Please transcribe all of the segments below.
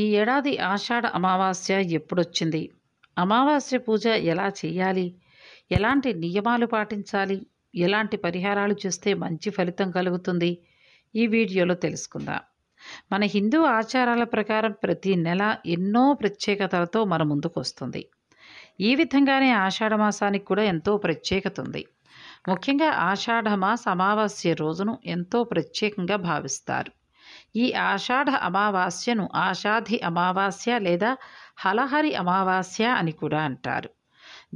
ఈ ఏడాది ఆషాఢ అమావాస్య ఎప్పుడొచ్చింది అమావాస్య పూజ ఎలా చేయాలి ఎలాంటి నియమాలు పాటించాలి ఎలాంటి పరిహారాలు చేస్తే మంచి ఫలితం కలుగుతుంది ఈ వీడియోలో తెలుసుకుందాం మన హిందూ ఆచారాల ప్రకారం ప్రతి నెల ఎన్నో ప్రత్యేకతలతో మన ముందుకు వస్తుంది ఈ విధంగానే ఆషాఢ మాసానికి కూడా ఎంతో ప్రత్యేకత ఉంది ముఖ్యంగా ఆషాఢ మాస అమావాస్య రోజును ఎంతో ప్రత్యేకంగా భావిస్తారు ఈ ఆషాఢ అమావాస్యను ఆషాధి అమావాస్య లేదా హలహరి అమావాస్య అని కూడా అంటారు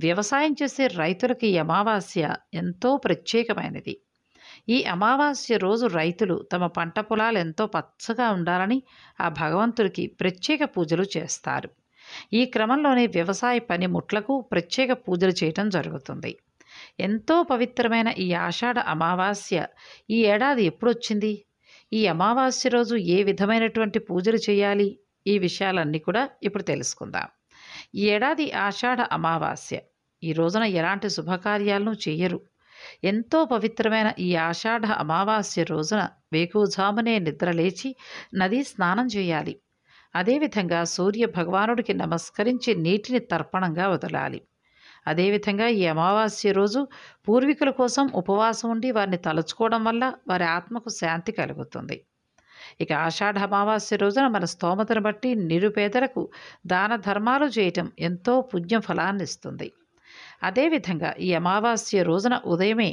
వ్యవసాయం చేసే రైతులకు ఈ అమావాస్య ఎంతో ప్రత్యేకమైనది ఈ అమావాస్య రోజు రైతులు తమ పంట పొలాలు ఎంతో పచ్చగా ఉండాలని ఆ భగవంతుడికి ప్రత్యేక పూజలు చేస్తారు ఈ క్రమంలోనే వ్యవసాయ పనిముట్లకు ప్రత్యేక పూజలు చేయటం జరుగుతుంది ఎంతో పవిత్రమైన ఈ ఆషాఢ అమావాస్య ఈ ఏడాది ఎప్పుడొచ్చింది ఈ అమావాస్య రోజు ఏ విధమైనటువంటి పూజలు చేయాలి ఈ విషయాలన్నీ కూడా ఇప్పుడు తెలుసుకుందాం ఈ ఏడాది ఆషాఢ అమావాస్య ఈ రోజున ఎలాంటి శుభకార్యాలను చేయరు ఎంతో పవిత్రమైన ఈ ఆషాఢ అమావాస్య రోజున వేకుజామునే నిద్రలేచి నది స్నానం చేయాలి అదేవిధంగా సూర్య భగవానుడికి నమస్కరించి నీటిని తర్పణంగా వదలాలి అదేవిధంగా ఈ అమావాస్య రోజు పూర్వీకుల కోసం ఉపవాసం ఉండి వారిని తలుచుకోవడం వల్ల వారి ఆత్మకు శాంతి కలుగుతుంది ఇక ఆషాఢ అమావాస్య రోజున మన స్తోమతను బట్టి నిరుపేదలకు దాన ధర్మాలు చేయటం ఎంతో పుణ్యం ఫలాన్ని ఇస్తుంది అదేవిధంగా ఈ అమావాస్య రోజున ఉదయమే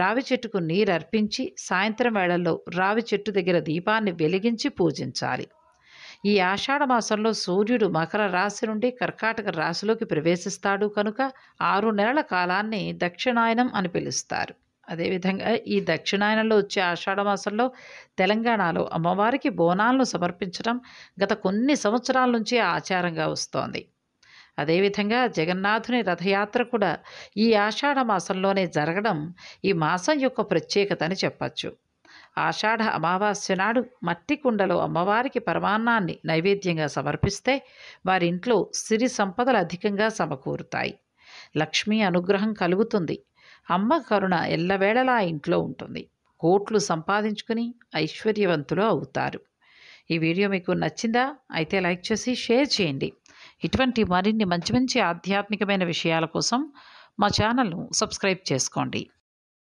రావి చెట్టుకు నీరు అర్పించి సాయంత్రం వేళల్లో రావి చెట్టు దగ్గర దీపాన్ని వెలిగించి పూజించాలి ఈ ఆషాఢ మాసంలో సూర్యుడు మకర రాశి నుండి కర్కాటక రాశిలోకి ప్రవేశిస్తాడు కనుక ఆరు నెలల కాలాన్ని దక్షిణాయనం అని పిలుస్తారు అదేవిధంగా ఈ దక్షిణాయనంలో వచ్చే ఆషాఢ మాసంలో తెలంగాణలో అమ్మవారికి బోనాలను సమర్పించడం గత కొన్ని సంవత్సరాల నుంచి ఆచారంగా వస్తోంది అదేవిధంగా జగన్నాథుని రథయాత్ర కూడా ఈ ఆషాఢ మాసంలోనే జరగడం ఈ మాసం యొక్క ప్రత్యేకత అని చెప్పచ్చు ఆషాఢ అమావాస్య నాడు మట్టి కుండలో అమ్మవారికి పరమాన్నాన్ని నైవేద్యంగా సమర్పిస్తే వారింట్లో సిరి సంపదలు అధికంగా సమకూరుతాయి లక్ష్మీ అనుగ్రహం కలుగుతుంది అమ్మ కరుణ ఎల్లవేళలా ఇంట్లో ఉంటుంది కోట్లు సంపాదించుకుని ఐశ్వర్యవంతులు అవుతారు ఈ వీడియో మీకు నచ్చిందా అయితే లైక్ చేసి షేర్ చేయండి ఇటువంటి మరిన్ని మంచి మంచి ఆధ్యాత్మికమైన విషయాల కోసం మా ఛానల్ను సబ్స్క్రైబ్ చేసుకోండి